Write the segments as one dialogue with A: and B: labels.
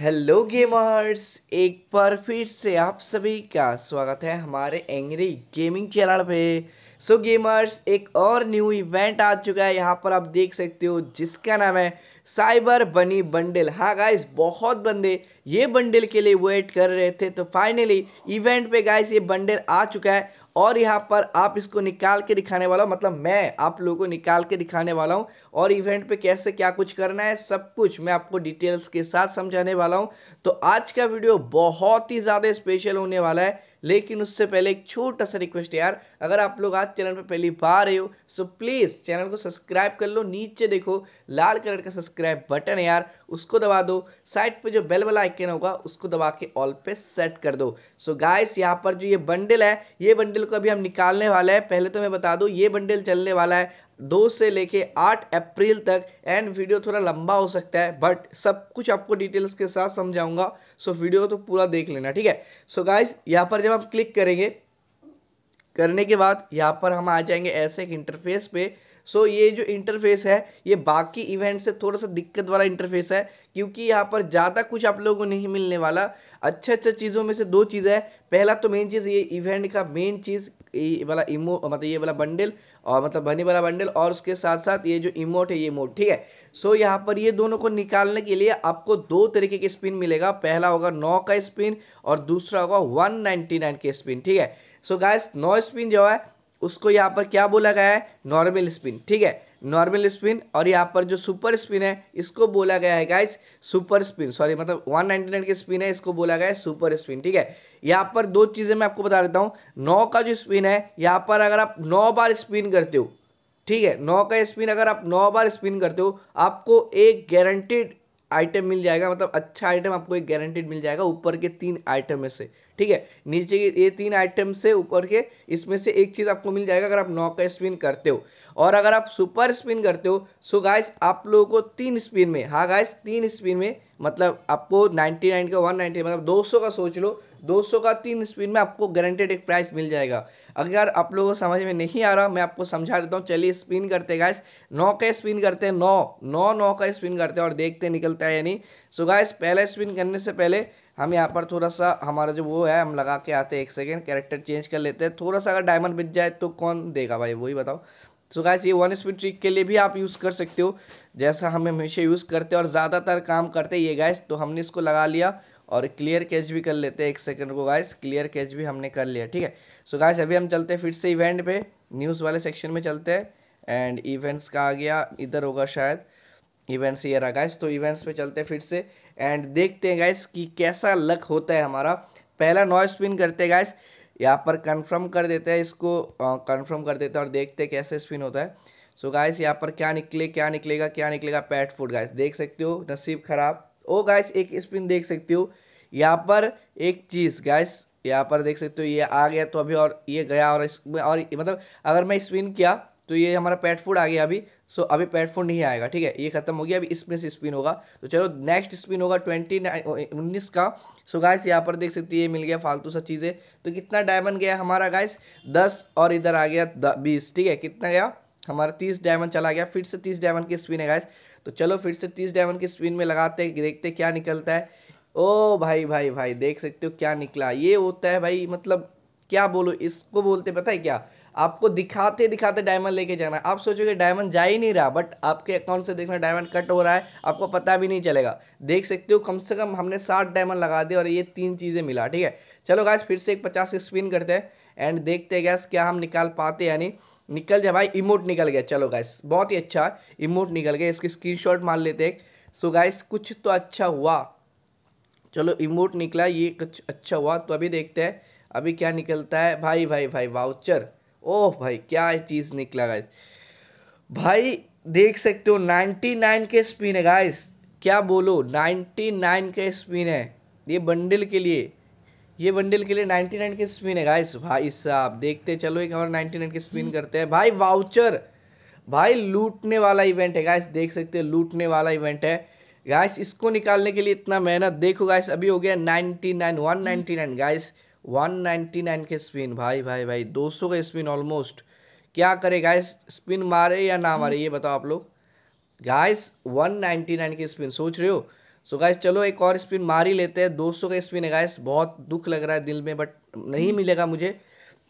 A: hello gamers एक बार फिर से आप सभी का स्वागत है हमारे एंग्री गेमिंग चैनल पे सो so, गेमर्स एक और न्यू इवेंट आ चुका है यहाँ पर आप देख सकते हो जिसका नाम है साइबर बनी बंडल हाँ गाइस बहुत बंदे ये बंडल के लिए वेट कर रहे थे तो फाइनली इवेंट पे गाइस ये बंडल आ चुका है और यहाँ पर आप इसको निकाल के दिखाने वाला हूँ मतलब मैं आप लोगों को निकाल के दिखाने वाला हूँ और इवेंट पे कैसे क्या कुछ करना है सब कुछ मैं आपको डिटेल्स के साथ समझाने वाला हूँ तो आज का वीडियो बहुत ही ज़्यादा स्पेशल होने वाला है लेकिन उससे पहले एक छोटा सा रिक्वेस्ट यार अगर आप लोग आज चैनल पर पहली बार रहे हो सो प्लीज़ चैनल को सब्सक्राइब कर लो नीचे देखो लाल कलर का सब्सक्राइब बटन है यार उसको दबा दो साइड पे जो बेल वाला आइकन होगा उसको दबा के ऑल पे सेट कर दो सो गाइस यहाँ पर जो ये बंडल है ये बंडल को अभी हम निकालने वाला है पहले तो मैं बता दूँ ये बंडल चलने वाला है दो से लेके आठ अप्रैल तक एंड वीडियो थोड़ा लंबा हो सकता है बट सब कुछ आपको डिटेल्स के साथ समझाऊंगा सो वीडियो तो पूरा देख लेना ठीक है सो गाइज यहाँ पर जब हम क्लिक करेंगे करने के बाद यहाँ पर हम आ जाएंगे ऐसे एक इंटरफेस पे सो so, ये जो इंटरफेस है ये बाकी इवेंट से थोड़ा सा दिक्कत वाला इंटरफेस है क्योंकि यहाँ पर ज़्यादा कुछ आप लोगों को नहीं मिलने वाला अच्छे अच्छे चीज़ों में से दो चीज़ें हैं पहला तो मेन चीज़ ये इवेंट का मेन चीज़ ये वाला इमो मतलब ये वाला बंडल और मतलब बनी वाला बंडल और उसके साथ साथ ये जो इमोट है ये इमोट ठीक है सो so, यहाँ पर ये दोनों को निकालने के लिए आपको दो तरीके के स्पिन मिलेगा पहला होगा नौ का स्पिन और दूसरा होगा वन नाइन्टी नाइन के स्पिन ठीक है सो so, गाइस नौ स्पिन जो है उसको यहाँ पर क्या बोला गया है नॉर्मल स्पिन ठीक है नॉर्मल स्पिन और यहाँ पर जो सुपर स्पिन है इसको बोला गया है गाइस सुपर स्पिन सॉरी मतलब वन नाइन के स्पिन है इसको बोला गया है सुपर स्पिन ठीक है यहाँ पर दो चीज़ें मैं आपको बता देता हूँ नौ का जो स्पिन है यहाँ पर अगर आप नौ बार स्पिन करते हो ठीक है नौ का स्पिन अगर आप नौ बार स्पिन करते हो आपको एक गारंटेड आइटम मिल जाएगा मतलब अच्छा आइटम आपको एक गारंटेड मिल जाएगा ऊपर के तीन आइटम में से ठीक है नीचे के ये तीन आइटम से ऊपर के इसमें से एक चीज़ आपको मिल जाएगा अगर आप नौ का स्पिन करते हो और अगर आप सुपर स्पिन करते हो सो गाइस आप लोगों को तीन स्पिन में हाँ गाइस तीन स्पिन में मतलब आपको नाइन का 190 मतलब सौ का सोच लो 200 का तीन स्पिन में आपको गारंटेड एक प्राइस मिल जाएगा अगर आप लोगों को समझ में नहीं आ रहा मैं आपको समझा देता हूँ चलिए स्पिन करते गाइस नौ का स्पिन करते हैं नौ नौ नौ का स्पिन करते हैं और देखते निकलता है यानी सो गाइस पहले स्पिन करने से पहले हम यहाँ पर थोड़ा सा हमारा जो वो है हम लगा के आते हैं एक सेकेंड कैरेक्टर चेंज कर लेते हैं थोड़ा सा अगर डायमंड बिज जाए तो कौन देगा भाई वही बताओ सो गाइस ये वन स्पीड ट्रिक के लिए भी आप यूज़ कर सकते हो जैसा हम हमेशा यूज़ करते हैं और ज़्यादातर काम करते हैं ये गाइस तो हमने इसको लगा लिया और क्लियर कैच भी कर लेते हैं एक सेकंड को गाइस क्लियर कैच भी हमने कर लिया ठीक है सो गाइस अभी हम चलते हैं फिर से इवेंट पे न्यूज़ वाले सेक्शन में चलते हैं एंड इवेंट्स का आ गया इधर होगा शायद इवेंट्स ये रहा गाइस तो इवेंट्स पे चलते हैं फिर से एंड देखते हैं गाइस कि कैसा लक होता है हमारा पहला नॉइस स्पिन करते हैं गाइस यहाँ पर कन्फर्म कर देते हैं इसको कन्फर्म कर देते हैं और देखते हैं कैसे स्पिन होता है सो गाइस यहाँ पर क्या निकले क्या निकलेगा क्या निकलेगा पैट फूड गाइस देख सकते हो नसीब ख़राब ओ गाइस एक स्पिन देख सकते हो यहाँ पर एक चीज़ गाइस यहाँ पर देख सकते हो ये आ गया तो अभी और ये गया और इसमें और मतलब अगर मैं स्पिन किया तो ये हमारा पेट फूड आ गया अभी सो अभी पेट फूड नहीं आएगा ठीक है ये खत्म हो गया अभी इसमें से स्पिन होगा तो चलो नेक्स्ट स्पिन होगा ट्वेंटी उन्नीस का सो गाइस यहाँ पर देख सकते हो ये मिल गया फालतू सा चीज़ें तो कितना डायमंड गया हमारा गाइस दस और इधर आ गया बीस ठीक है कितना गया हमारा तीस डायमंड चला गया फिर से तीस डायमंड की स्पिन है गाइस तो चलो फिर से तीस डायमंड की स्पिन में लगाते हैं देखते क्या निकलता है ओ भाई भाई भाई देख सकते हो क्या निकला ये होता है भाई मतलब क्या बोलो इसको बोलते पता है क्या आपको दिखाते दिखाते डायमंड लेके जाना आप सोचोगे डायमंड जा ही नहीं रहा बट आपके अकाउंट से देखना डायमंड कट हो रहा है आपको पता भी नहीं चलेगा देख सकते हो कम से कम हमने सात डायमंड लगा दिए और ये तीन चीज़ें मिला ठीक है चलो गाइस फिर से एक पचास स्पिन करते हैं एंड देखते हैं गैस क्या हम निकाल पाते यानी निकल जाए भाई इमोट निकल गया चलो गाइस बहुत ही अच्छा इमोट निकल गया इसकी स्क्रीनशॉट मार लेते हैं सो गाइस कुछ तो अच्छा हुआ चलो इमोट निकला ये कुछ अच्छा हुआ तो अभी देखते हैं अभी क्या निकलता है भाई भाई भाई वाउचर ओह भाई क्या चीज़ निकला गाइस भाई देख सकते हो नाइन के स्पिन है गाइस क्या बोलो नाइन्टी नाइन के स्पिन है ये बंडल के लिए ये बंडल के लिए 99 के स्पिन है गाइस भाई साहब देखते चलो एक और 99 के स्पिन करते हैं भाई वाउचर भाई लूटने वाला इवेंट है गाइस देख सकते हो लूटने वाला इवेंट है गाइस इसको निकालने के लिए इतना मेहनत देखो गाइस अभी हो गया 99 199 गाइस 199 के स्पिन भाई भाई भाई 200 का स्पिन ऑलमोस्ट क्या करे गाइस स्पिन मारे या ना मारे ये बताओ आप लोग गाइस 199 के स्पिन सोच रहे हो सो गैस गाइस चलो एक और स्पिन मार ही लेते हैं 200 का स्पिन है गाइस बहुत दुख लग रहा है दिल में बट नहीं मिलेगा मुझे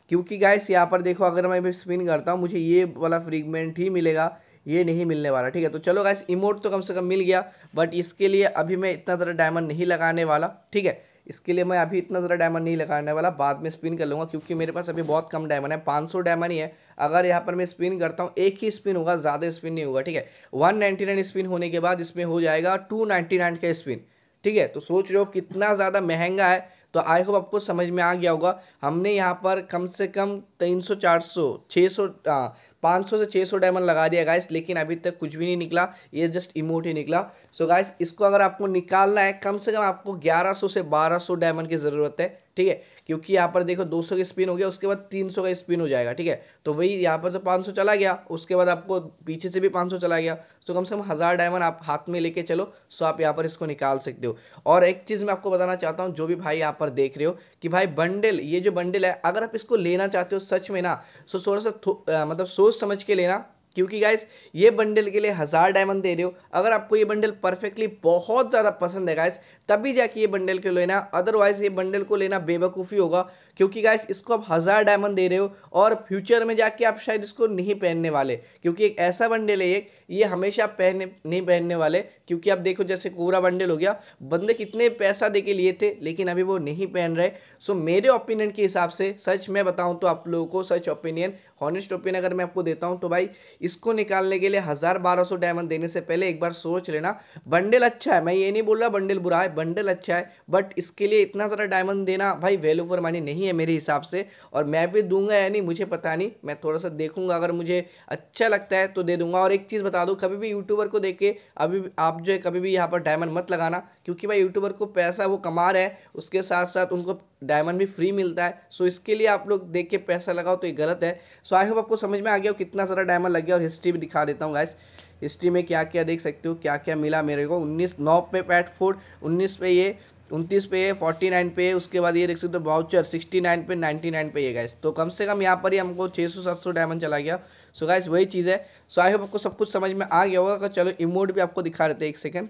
A: क्योंकि गाइस यहाँ पर देखो अगर मैं स्पिन करता हूँ मुझे ये वाला फ्रीगमेंट ही मिलेगा ये नहीं मिलने वाला ठीक है तो चलो गाइस इमोट तो कम से कम मिल गया बट इसके लिए अभी मैं इतना ज़्यादा डायमंड नहीं लगाने वाला ठीक है इसके लिए मैं अभी इतना ज़्यादा डायमंड नहीं लगाने वाला बाद में स्पिन कर लूँगा क्योंकि मेरे पास अभी बहुत कम डायमंड है पाँच सौ डायमंड ही है अगर यहाँ पर मैं स्पिन करता हूँ एक ही स्पिन होगा ज़्यादा स्पिन नहीं होगा ठीक है वन नाइन्टी नाइन स्पिन होने के बाद इसमें हो जाएगा टू नाइन्टी नाइन का स्पिन ठीक है तो सोच रहे हो कितना ज़्यादा महंगा है तो आई होप आपको समझ में आ गया होगा हमने यहाँ पर कम से कम तीन सौ चार सौ छः सौ हाँ, 500 से 600 डायमंड लगा दिया गाइस लेकिन अभी तक कुछ भी नहीं निकला ये जस्ट इमोट ही निकला सो so गाइस इसको अगर आपको निकालना है कम से कम आपको 1100 से 1200 डायमंड की ज़रूरत है ठीक है क्योंकि यहाँ पर देखो 200 का स्पिन हो गया उसके बाद 300 का स्पिन हो जाएगा ठीक है तो वही यहाँ पर तो 500 चला गया उसके बाद आपको पीछे से भी 500 चला गया सो तो कम से कम हज़ार डायमंड आप हाथ में लेके चलो सो आप यहाँ पर इसको निकाल सकते हो और एक चीज़ मैं आपको बताना चाहता हूँ जो भी भाई यहाँ पर देख रहे हो कि भाई बंडल ये जो बंडल है अगर आप इसको लेना चाहते हो सच में ना सो तो थोड़ा सा मतलब सोच समझ के लेना क्योंकि गाइस ये बंडल के लिए हज़ार डायमंड दे रहे हो अगर आपको ये बंडल परफेक्टली बहुत ज़्यादा पसंद है गाइस तभी जाके ये बंडल को लेना अदरवाइज़ ये बंडल को लेना बेवकूफ़ी होगा क्योंकि गाइस इसको आप हज़ार डायमंड दे रहे हो और फ्यूचर में जाके आप शायद इसको नहीं पहनने वाले क्योंकि एक ऐसा बंडल है एक ये हमेशा आप पहने नहीं पहनने वाले क्योंकि आप देखो जैसे कोबरा बंडल हो गया बंदे कितने पैसा दे के लिए थे लेकिन अभी वो नहीं पहन रहे सो मेरे ओपिनियन के हिसाब से सच मैं बताऊँ तो आप लोगों को सच ओपिनियन हॉनेस्ट ओपिनियन अगर मैं आपको देता हूँ तो भाई इसको निकालने के लिए हज़ार बारह सौ डायमंड देने से पहले एक बार सोच लेना बंडल अच्छा है मैं ये नहीं बोल रहा बंडल बुरा है बंडल अच्छा है बट इसके लिए इतना ज़्यादा डायमंड देना भाई वैल्यू फॉर मनी नहीं है है मेरे हिसाब से और मैं भी दूंगा या नहीं मुझे पता नहीं मैं थोड़ा सा देखूंगा अगर मुझे अच्छा लगता है तो दे दूंगा और एक चीज़ बता दूँ कभी भी यूट्यूबर को देख के अभी आप जो है कभी भी यहाँ पर डायमंड मत लगाना क्योंकि भाई यूट्यूबर को पैसा वो कमा रहा है उसके साथ साथ उनको डायमंड भी फ्री मिलता है सो इसके लिए आप लोग देख के पैसा लगाओ तो ये गलत है सो आई होप आपको समझ में आ गया हो कितना सारा डायमंड लग गया और हिस्ट्री भी दिखा देता हूँ गाइस हिस्ट्री में क्या क्या देख सकते हो क्या क्या मिला मेरे को उन्नीस नौ पे पैट फोर्ड उन्नीस पे ये उनतीस पे है फोर्टी नाइन पे है उसके बाद ये देख सकते हो बाउचर सिक्सटी नाइन पे नाइन्टी नाइन पे ये गैस तो कम से कम यहाँ पर ही हमको छः सौ सात सौ डायमंड चला गया सो गैस वही चीज़ है सो आई होप आपको सब कुछ समझ में आ गया होगा चलो इमोट भी आपको दिखा देते हैं एक सेकेंड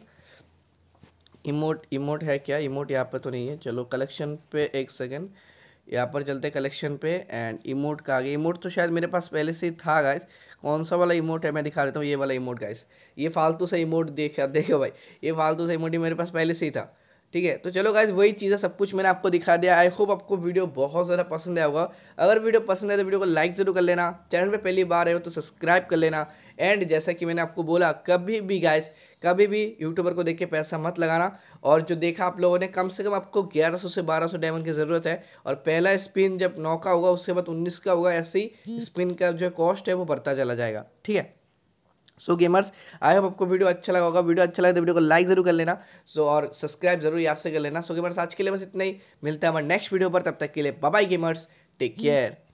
A: इमोट इमोट है क्या इमोट यहाँ पर तो नहीं है चलो कलेक्शन पे एक सेकेंड यहाँ पर चलते कलेक्शन पे एंड इमोट का आगे इमोट तो शायद मेरे पास पहले से ही था गाइस कौन सा वाला इमोट है मैं दिखा देता हूँ ये वाला इमोट गाइस ये फालतू सा इमोट देखा देखो भाई ये फालतू सा इमोट ही मेरे पास पहले से ही था ठीक है तो चलो गाइज वही चीज़ है सब कुछ मैंने आपको दिखा दिया आई होप आपको वीडियो बहुत ज़्यादा पसंद आया होगा अगर वीडियो पसंद है तो वीडियो को लाइक ज़रूर कर लेना चैनल पे पहली बार आए हो तो सब्सक्राइब कर लेना एंड जैसा कि मैंने आपको बोला कभी भी गाइज कभी भी यूट्यूबर को देख के पैसा मत लगाना और जो देखा आप लोगों ने कम से कम आपको ग्यारह से बारह डायमंड की ज़रूरत है और पहला स्पिन जब नौ का होगा उसके बाद उन्नीस का होगा ऐसे ही स्पिन का जो कॉस्ट है वो बढ़ता चला जाएगा ठीक है सो गेमर्स आई होप आपको वीडियो अच्छा लगा होगा वीडियो अच्छा लगे तो वीडियो को लाइक जरूर कर लेना सो और सब्सक्राइब जरूर याद से कर लेना सो गेमर्स आज के लिए बस इतना ही मिलता है हमारे नेक्स्ट वीडियो पर तब तक के लिए बाय गेमर्स टेक केयर